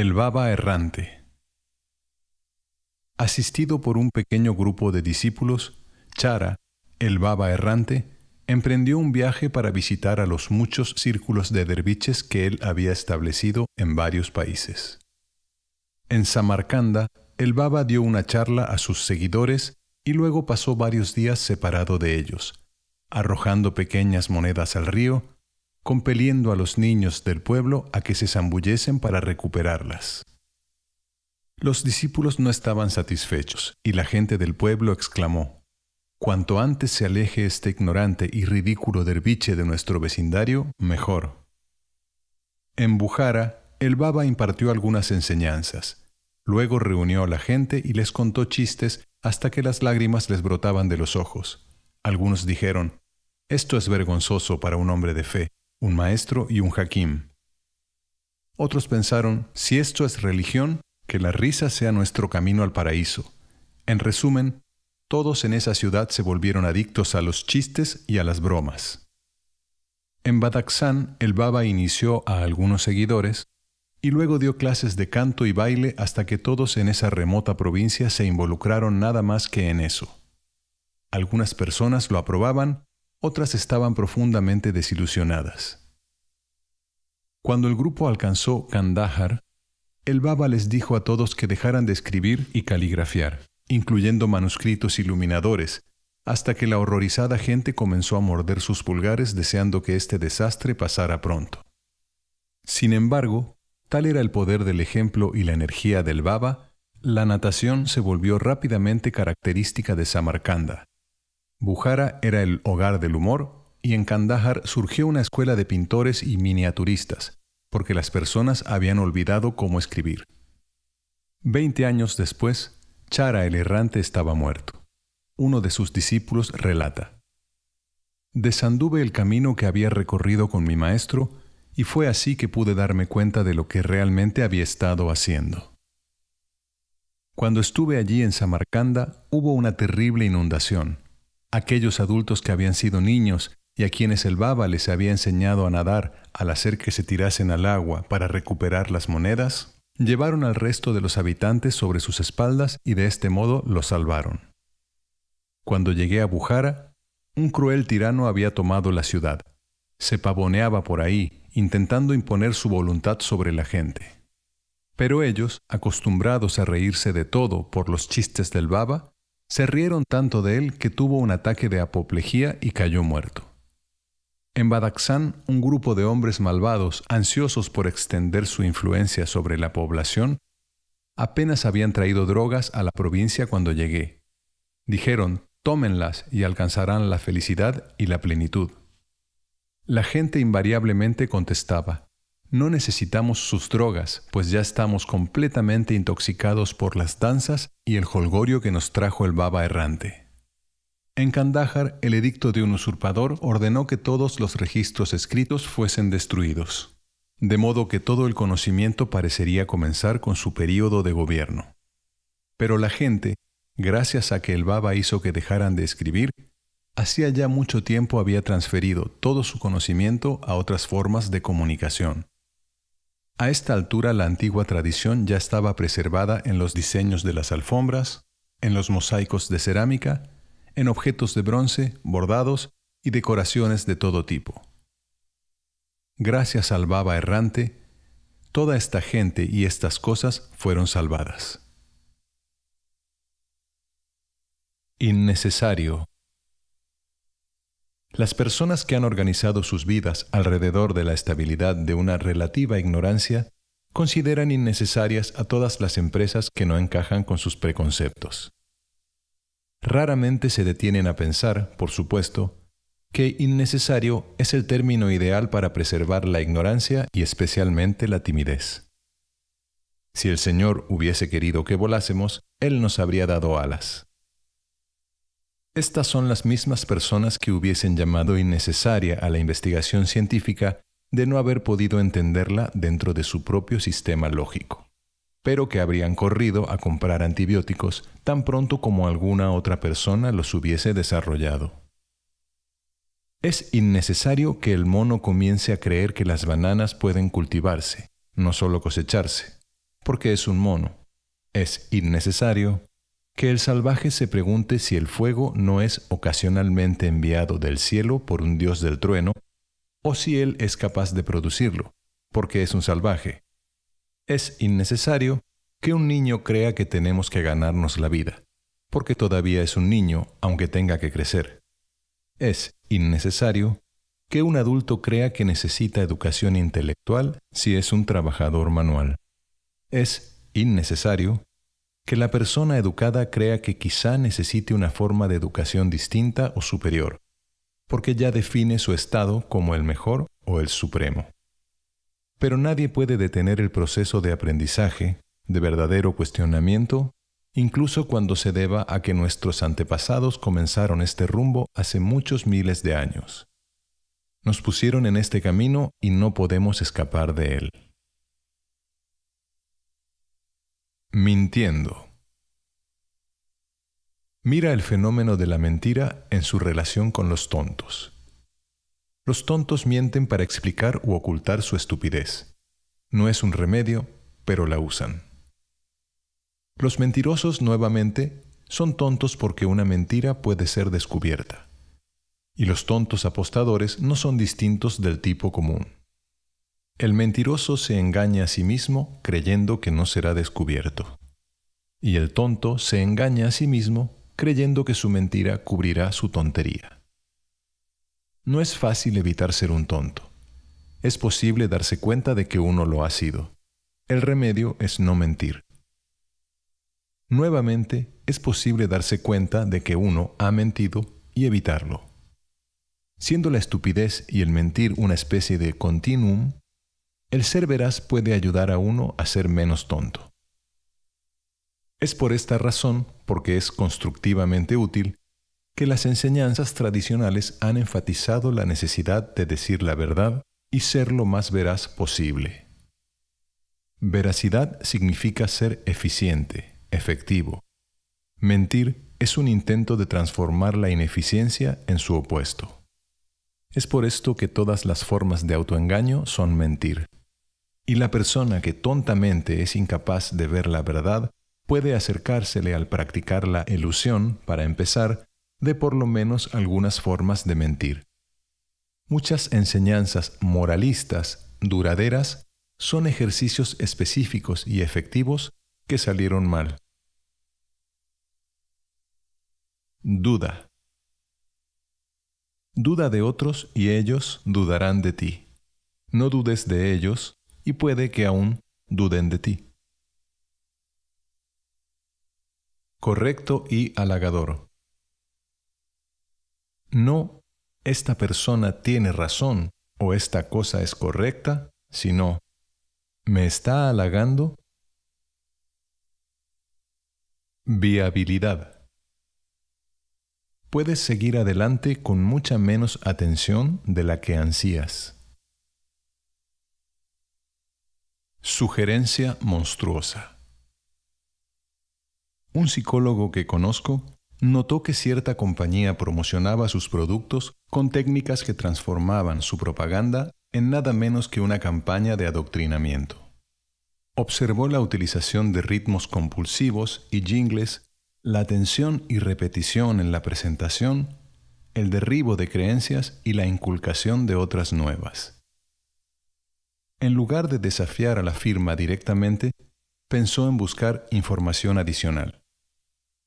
El Baba Errante Asistido por un pequeño grupo de discípulos, Chara, el Baba Errante, emprendió un viaje para visitar a los muchos círculos de derviches que él había establecido en varios países. En Samarcanda, el Baba dio una charla a sus seguidores y luego pasó varios días separado de ellos, arrojando pequeñas monedas al río compeliendo a los niños del pueblo a que se zambullesen para recuperarlas. Los discípulos no estaban satisfechos, y la gente del pueblo exclamó, Cuanto antes se aleje este ignorante y ridículo derviche de nuestro vecindario, mejor. En Bujara, el Baba impartió algunas enseñanzas. Luego reunió a la gente y les contó chistes hasta que las lágrimas les brotaban de los ojos. Algunos dijeron, Esto es vergonzoso para un hombre de fe un maestro y un hakim. Otros pensaron, si esto es religión, que la risa sea nuestro camino al paraíso. En resumen, todos en esa ciudad se volvieron adictos a los chistes y a las bromas. En Badakhsán, el Baba inició a algunos seguidores y luego dio clases de canto y baile hasta que todos en esa remota provincia se involucraron nada más que en eso. Algunas personas lo aprobaban otras estaban profundamente desilusionadas. Cuando el grupo alcanzó Kandahar, el Baba les dijo a todos que dejaran de escribir y caligrafiar, incluyendo manuscritos iluminadores, hasta que la horrorizada gente comenzó a morder sus pulgares deseando que este desastre pasara pronto. Sin embargo, tal era el poder del ejemplo y la energía del Baba, la natación se volvió rápidamente característica de Samarcanda, Bujara era el hogar del humor y en Kandahar surgió una escuela de pintores y miniaturistas, porque las personas habían olvidado cómo escribir. Veinte años después, Chara el errante estaba muerto. Uno de sus discípulos relata. Desanduve el camino que había recorrido con mi maestro y fue así que pude darme cuenta de lo que realmente había estado haciendo. Cuando estuve allí en Samarcanda hubo una terrible inundación aquellos adultos que habían sido niños y a quienes el baba les había enseñado a nadar al hacer que se tirasen al agua para recuperar las monedas, llevaron al resto de los habitantes sobre sus espaldas y de este modo los salvaron. Cuando llegué a Bujara, un cruel tirano había tomado la ciudad. Se pavoneaba por ahí, intentando imponer su voluntad sobre la gente. Pero ellos, acostumbrados a reírse de todo por los chistes del baba, se rieron tanto de él que tuvo un ataque de apoplejía y cayó muerto. En Badaxán, un grupo de hombres malvados, ansiosos por extender su influencia sobre la población, apenas habían traído drogas a la provincia cuando llegué. Dijeron, tómenlas y alcanzarán la felicidad y la plenitud. La gente invariablemente contestaba, no necesitamos sus drogas, pues ya estamos completamente intoxicados por las danzas y el holgorio que nos trajo el baba errante. En Kandahar, el edicto de un usurpador ordenó que todos los registros escritos fuesen destruidos, de modo que todo el conocimiento parecería comenzar con su período de gobierno. Pero la gente, gracias a que el baba hizo que dejaran de escribir, hacía ya mucho tiempo había transferido todo su conocimiento a otras formas de comunicación. A esta altura la antigua tradición ya estaba preservada en los diseños de las alfombras, en los mosaicos de cerámica, en objetos de bronce, bordados y decoraciones de todo tipo. Gracias al baba errante, toda esta gente y estas cosas fueron salvadas. Innecesario las personas que han organizado sus vidas alrededor de la estabilidad de una relativa ignorancia consideran innecesarias a todas las empresas que no encajan con sus preconceptos. Raramente se detienen a pensar, por supuesto, que innecesario es el término ideal para preservar la ignorancia y especialmente la timidez. Si el Señor hubiese querido que volásemos, Él nos habría dado alas. Estas son las mismas personas que hubiesen llamado innecesaria a la investigación científica de no haber podido entenderla dentro de su propio sistema lógico, pero que habrían corrido a comprar antibióticos tan pronto como alguna otra persona los hubiese desarrollado. Es innecesario que el mono comience a creer que las bananas pueden cultivarse, no solo cosecharse, porque es un mono. Es innecesario que el salvaje se pregunte si el fuego no es ocasionalmente enviado del cielo por un dios del trueno, o si él es capaz de producirlo, porque es un salvaje. Es innecesario que un niño crea que tenemos que ganarnos la vida, porque todavía es un niño aunque tenga que crecer. Es innecesario que un adulto crea que necesita educación intelectual si es un trabajador manual. Es innecesario que que la persona educada crea que quizá necesite una forma de educación distinta o superior, porque ya define su estado como el mejor o el supremo. Pero nadie puede detener el proceso de aprendizaje, de verdadero cuestionamiento, incluso cuando se deba a que nuestros antepasados comenzaron este rumbo hace muchos miles de años. Nos pusieron en este camino y no podemos escapar de él. Mintiendo. Mira el fenómeno de la mentira en su relación con los tontos. Los tontos mienten para explicar u ocultar su estupidez. No es un remedio, pero la usan. Los mentirosos, nuevamente, son tontos porque una mentira puede ser descubierta. Y los tontos apostadores no son distintos del tipo común. El mentiroso se engaña a sí mismo creyendo que no será descubierto. Y el tonto se engaña a sí mismo creyendo que su mentira cubrirá su tontería. No es fácil evitar ser un tonto. Es posible darse cuenta de que uno lo ha sido. El remedio es no mentir. Nuevamente, es posible darse cuenta de que uno ha mentido y evitarlo. Siendo la estupidez y el mentir una especie de continuum, el ser veraz puede ayudar a uno a ser menos tonto. Es por esta razón, porque es constructivamente útil, que las enseñanzas tradicionales han enfatizado la necesidad de decir la verdad y ser lo más veraz posible. Veracidad significa ser eficiente, efectivo. Mentir es un intento de transformar la ineficiencia en su opuesto. Es por esto que todas las formas de autoengaño son mentir y la persona que tontamente es incapaz de ver la verdad puede acercársele al practicar la ilusión, para empezar, de por lo menos algunas formas de mentir. Muchas enseñanzas moralistas, duraderas, son ejercicios específicos y efectivos que salieron mal. Duda. Duda de otros y ellos dudarán de ti. No dudes de ellos, y puede que aún duden de ti. Correcto y halagador. No, esta persona tiene razón o esta cosa es correcta, sino, ¿me está halagando? Viabilidad. Puedes seguir adelante con mucha menos atención de la que ansías. Sugerencia monstruosa. Un psicólogo que conozco notó que cierta compañía promocionaba sus productos con técnicas que transformaban su propaganda en nada menos que una campaña de adoctrinamiento. Observó la utilización de ritmos compulsivos y jingles, la tensión y repetición en la presentación, el derribo de creencias y la inculcación de otras nuevas. En lugar de desafiar a la firma directamente, pensó en buscar información adicional.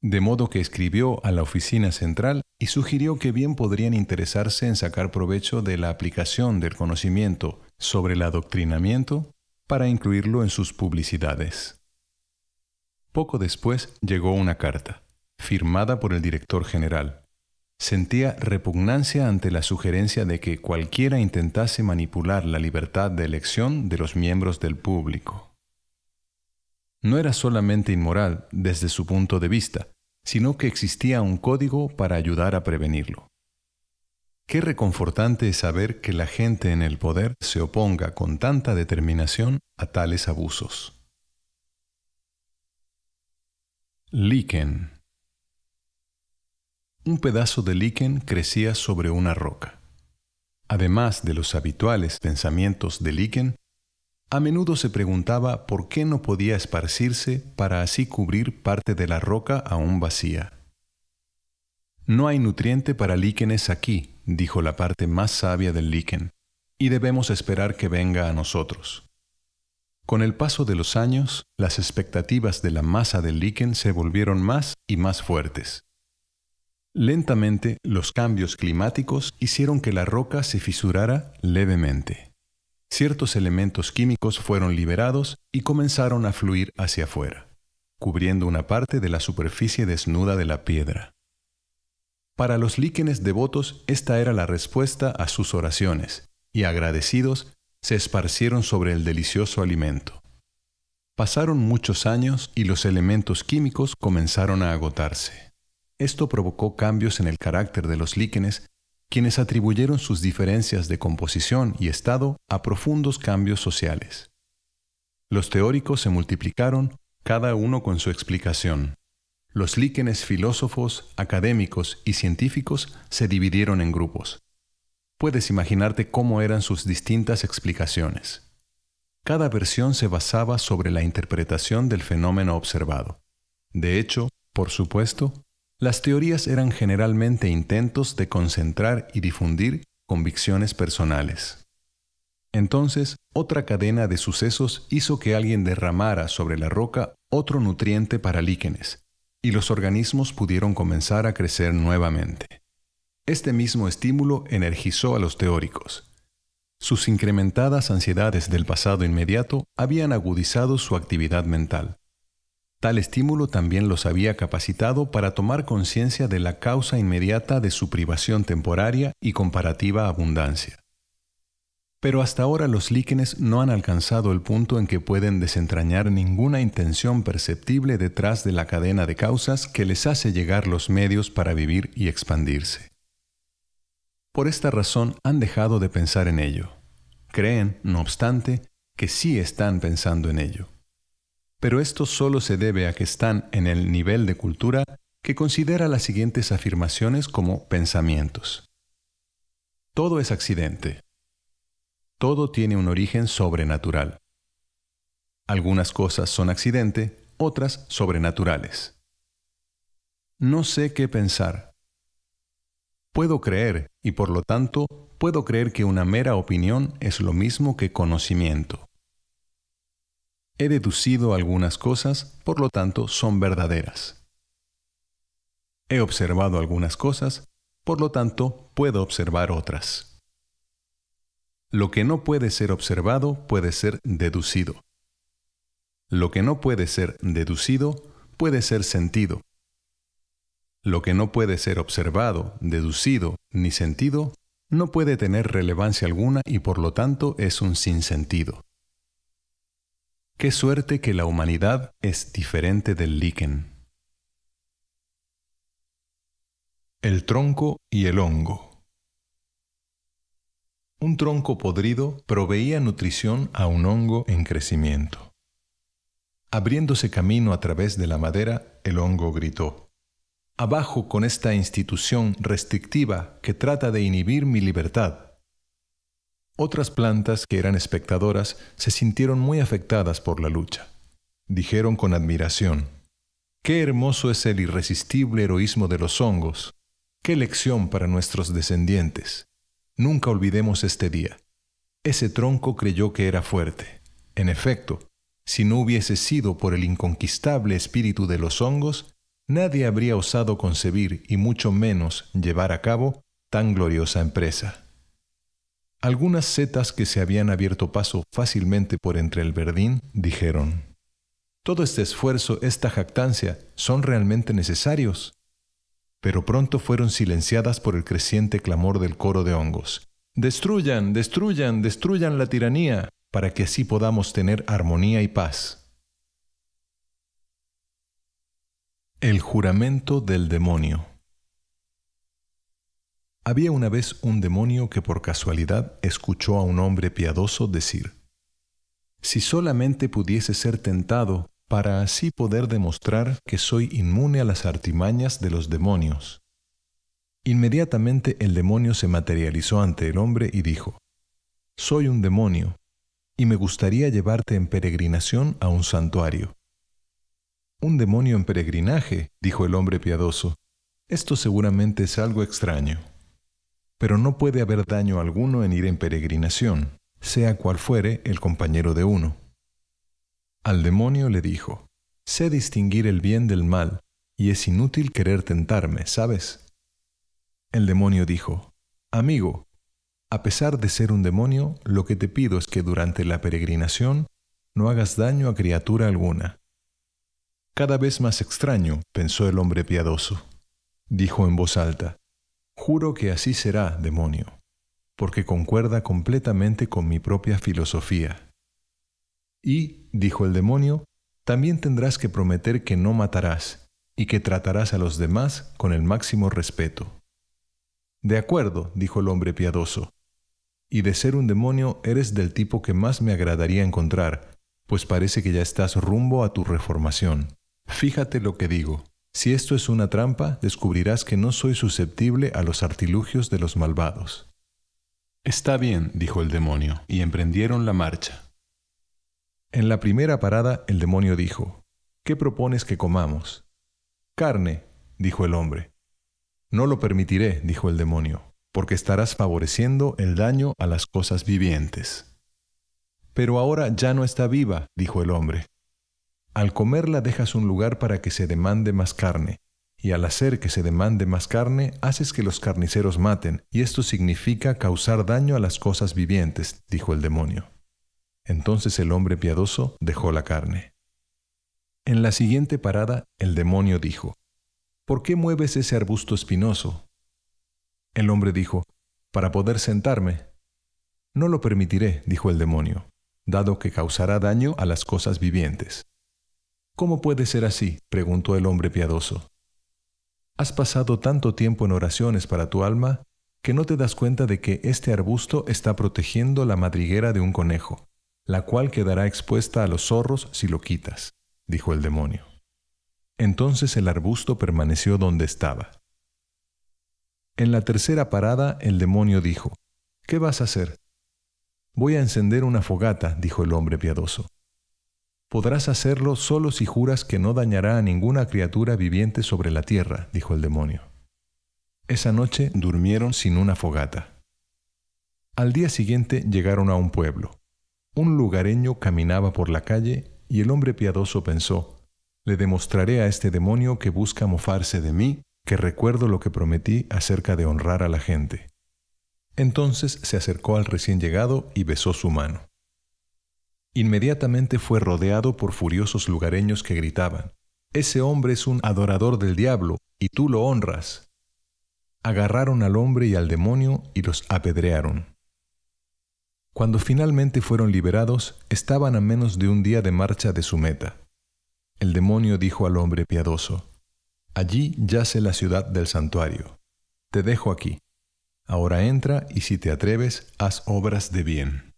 De modo que escribió a la oficina central y sugirió que bien podrían interesarse en sacar provecho de la aplicación del conocimiento sobre el adoctrinamiento para incluirlo en sus publicidades. Poco después llegó una carta, firmada por el director general, sentía repugnancia ante la sugerencia de que cualquiera intentase manipular la libertad de elección de los miembros del público. No era solamente inmoral desde su punto de vista, sino que existía un código para ayudar a prevenirlo. Qué reconfortante es saber que la gente en el poder se oponga con tanta determinación a tales abusos. Liken un pedazo de líquen crecía sobre una roca. Además de los habituales pensamientos de líquen, a menudo se preguntaba por qué no podía esparcirse para así cubrir parte de la roca aún vacía. No hay nutriente para líquenes aquí, dijo la parte más sabia del líquen, y debemos esperar que venga a nosotros. Con el paso de los años, las expectativas de la masa del líquen se volvieron más y más fuertes. Lentamente, los cambios climáticos hicieron que la roca se fisurara levemente. Ciertos elementos químicos fueron liberados y comenzaron a fluir hacia afuera, cubriendo una parte de la superficie desnuda de la piedra. Para los líquenes devotos esta era la respuesta a sus oraciones, y agradecidos se esparcieron sobre el delicioso alimento. Pasaron muchos años y los elementos químicos comenzaron a agotarse. Esto provocó cambios en el carácter de los líquenes, quienes atribuyeron sus diferencias de composición y estado a profundos cambios sociales. Los teóricos se multiplicaron, cada uno con su explicación. Los líquenes filósofos, académicos y científicos se dividieron en grupos. Puedes imaginarte cómo eran sus distintas explicaciones. Cada versión se basaba sobre la interpretación del fenómeno observado. De hecho, por supuesto, las teorías eran generalmente intentos de concentrar y difundir convicciones personales. Entonces, otra cadena de sucesos hizo que alguien derramara sobre la roca otro nutriente para líquenes, y los organismos pudieron comenzar a crecer nuevamente. Este mismo estímulo energizó a los teóricos. Sus incrementadas ansiedades del pasado inmediato habían agudizado su actividad mental, Tal estímulo también los había capacitado para tomar conciencia de la causa inmediata de su privación temporaria y comparativa abundancia. Pero hasta ahora los líquenes no han alcanzado el punto en que pueden desentrañar ninguna intención perceptible detrás de la cadena de causas que les hace llegar los medios para vivir y expandirse. Por esta razón han dejado de pensar en ello. Creen, no obstante, que sí están pensando en ello pero esto solo se debe a que están en el nivel de cultura que considera las siguientes afirmaciones como pensamientos. Todo es accidente. Todo tiene un origen sobrenatural. Algunas cosas son accidente, otras sobrenaturales. No sé qué pensar. Puedo creer, y por lo tanto, puedo creer que una mera opinión es lo mismo que conocimiento he deducido algunas cosas, por lo tanto son verdaderas. He observado algunas cosas, por lo tanto puedo observar otras. Lo que no puede ser observado puede ser deducido. Lo que no puede ser deducido puede ser sentido. Lo que no puede ser observado, deducido ni sentido no puede tener relevancia alguna y por lo tanto es un sinsentido. Qué suerte que la humanidad es diferente del líquen. El tronco y el hongo. Un tronco podrido proveía nutrición a un hongo en crecimiento. Abriéndose camino a través de la madera, el hongo gritó, Abajo con esta institución restrictiva que trata de inhibir mi libertad. Otras plantas que eran espectadoras se sintieron muy afectadas por la lucha. Dijeron con admiración, Qué hermoso es el irresistible heroísmo de los hongos. Qué lección para nuestros descendientes. Nunca olvidemos este día. Ese tronco creyó que era fuerte. En efecto, si no hubiese sido por el inconquistable espíritu de los hongos, nadie habría osado concebir y mucho menos llevar a cabo tan gloriosa empresa. Algunas setas que se habían abierto paso fácilmente por entre el verdín dijeron, Todo este esfuerzo, esta jactancia, son realmente necesarios. Pero pronto fueron silenciadas por el creciente clamor del coro de hongos. Destruyan, destruyan, destruyan la tiranía, para que así podamos tener armonía y paz. El juramento del demonio. Había una vez un demonio que por casualidad escuchó a un hombre piadoso decir, Si solamente pudiese ser tentado para así poder demostrar que soy inmune a las artimañas de los demonios. Inmediatamente el demonio se materializó ante el hombre y dijo, Soy un demonio, y me gustaría llevarte en peregrinación a un santuario. Un demonio en peregrinaje, dijo el hombre piadoso, esto seguramente es algo extraño pero no puede haber daño alguno en ir en peregrinación, sea cual fuere el compañero de uno. Al demonio le dijo, Sé distinguir el bien del mal, y es inútil querer tentarme, ¿sabes? El demonio dijo, Amigo, a pesar de ser un demonio, lo que te pido es que durante la peregrinación no hagas daño a criatura alguna. Cada vez más extraño, pensó el hombre piadoso. Dijo en voz alta, Juro que así será, demonio, porque concuerda completamente con mi propia filosofía. Y, dijo el demonio, también tendrás que prometer que no matarás y que tratarás a los demás con el máximo respeto. De acuerdo, dijo el hombre piadoso, y de ser un demonio eres del tipo que más me agradaría encontrar, pues parece que ya estás rumbo a tu reformación. Fíjate lo que digo. Si esto es una trampa, descubrirás que no soy susceptible a los artilugios de los malvados. Está bien, dijo el demonio, y emprendieron la marcha. En la primera parada el demonio dijo, ¿Qué propones que comamos? Carne, dijo el hombre. No lo permitiré, dijo el demonio, porque estarás favoreciendo el daño a las cosas vivientes. Pero ahora ya no está viva, dijo el hombre, al comerla dejas un lugar para que se demande más carne, y al hacer que se demande más carne, haces que los carniceros maten, y esto significa causar daño a las cosas vivientes, dijo el demonio. Entonces el hombre piadoso dejó la carne. En la siguiente parada, el demonio dijo, ¿Por qué mueves ese arbusto espinoso? El hombre dijo, Para poder sentarme. No lo permitiré, dijo el demonio, dado que causará daño a las cosas vivientes. ¿Cómo puede ser así? preguntó el hombre piadoso. Has pasado tanto tiempo en oraciones para tu alma que no te das cuenta de que este arbusto está protegiendo la madriguera de un conejo, la cual quedará expuesta a los zorros si lo quitas, dijo el demonio. Entonces el arbusto permaneció donde estaba. En la tercera parada el demonio dijo, ¿Qué vas a hacer? Voy a encender una fogata, dijo el hombre piadoso. Podrás hacerlo solo si juras que no dañará a ninguna criatura viviente sobre la tierra, dijo el demonio. Esa noche durmieron sin una fogata. Al día siguiente llegaron a un pueblo. Un lugareño caminaba por la calle y el hombre piadoso pensó, le demostraré a este demonio que busca mofarse de mí, que recuerdo lo que prometí acerca de honrar a la gente. Entonces se acercó al recién llegado y besó su mano. Inmediatamente fue rodeado por furiosos lugareños que gritaban, Ese hombre es un adorador del diablo, y tú lo honras. Agarraron al hombre y al demonio y los apedrearon. Cuando finalmente fueron liberados, estaban a menos de un día de marcha de su meta. El demonio dijo al hombre piadoso, Allí yace la ciudad del santuario. Te dejo aquí. Ahora entra y si te atreves, haz obras de bien.